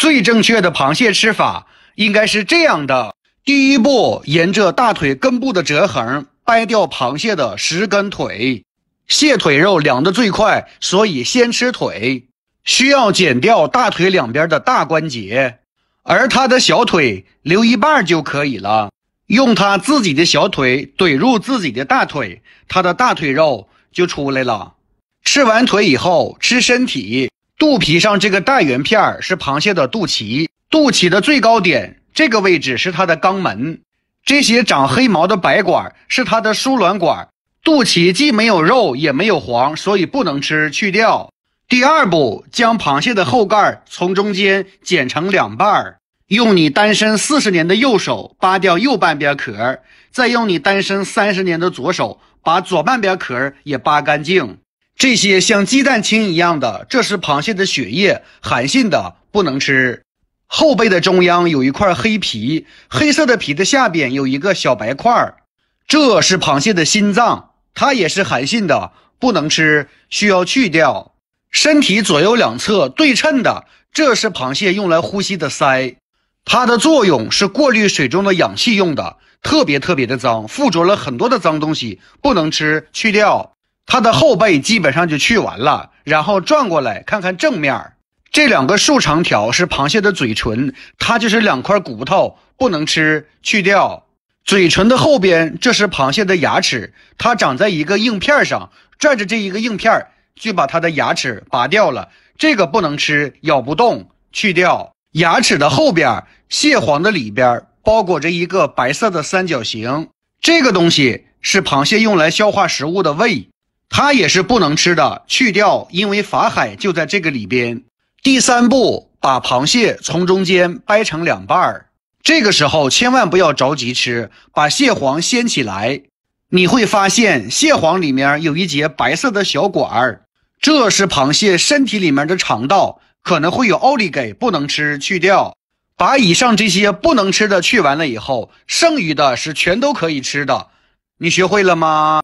最正确的螃蟹吃法应该是这样的：第一步，沿着大腿根部的折痕掰掉螃蟹的十根腿，蟹腿肉凉的最快，所以先吃腿。需要剪掉大腿两边的大关节，而他的小腿留一半就可以了。用他自己的小腿怼入自己的大腿，他的大腿肉就出来了。吃完腿以后，吃身体。肚皮上这个大圆片儿是螃蟹的肚脐，肚脐的最高点这个位置是它的肛门，这些长黑毛的白管是它的输卵管。肚脐既没有肉也没有黄，所以不能吃，去掉。第二步，将螃蟹的后盖从中间剪成两半儿，用你单身四十年的右手扒掉右半边壳，再用你单身三十年的左手把左半边壳也扒干净。这些像鸡蛋清一样的，这是螃蟹的血液，寒性的不能吃。后背的中央有一块黑皮，黑色的皮的下边有一个小白块儿，这是螃蟹的心脏，它也是寒性的不能吃，需要去掉。身体左右两侧对称的，这是螃蟹用来呼吸的鳃，它的作用是过滤水中的氧气用的，特别特别的脏，附着了很多的脏东西，不能吃，去掉。它的后背基本上就去完了，然后转过来看看正面，这两个竖长条是螃蟹的嘴唇，它就是两块骨头，不能吃，去掉。嘴唇的后边，这是螃蟹的牙齿，它长在一个硬片上，拽着这一个硬片就把它的牙齿拔掉了，这个不能吃，咬不动，去掉。牙齿的后边，蟹黄的里边包裹着一个白色的三角形，这个东西是螃蟹用来消化食物的胃。它也是不能吃的，去掉，因为法海就在这个里边。第三步，把螃蟹从中间掰成两半儿。这个时候千万不要着急吃，把蟹黄掀起来，你会发现蟹黄里面有一节白色的小管儿，这是螃蟹身体里面的肠道，可能会有奥利给不能吃，去掉。把以上这些不能吃的去完了以后，剩余的是全都可以吃的。你学会了吗？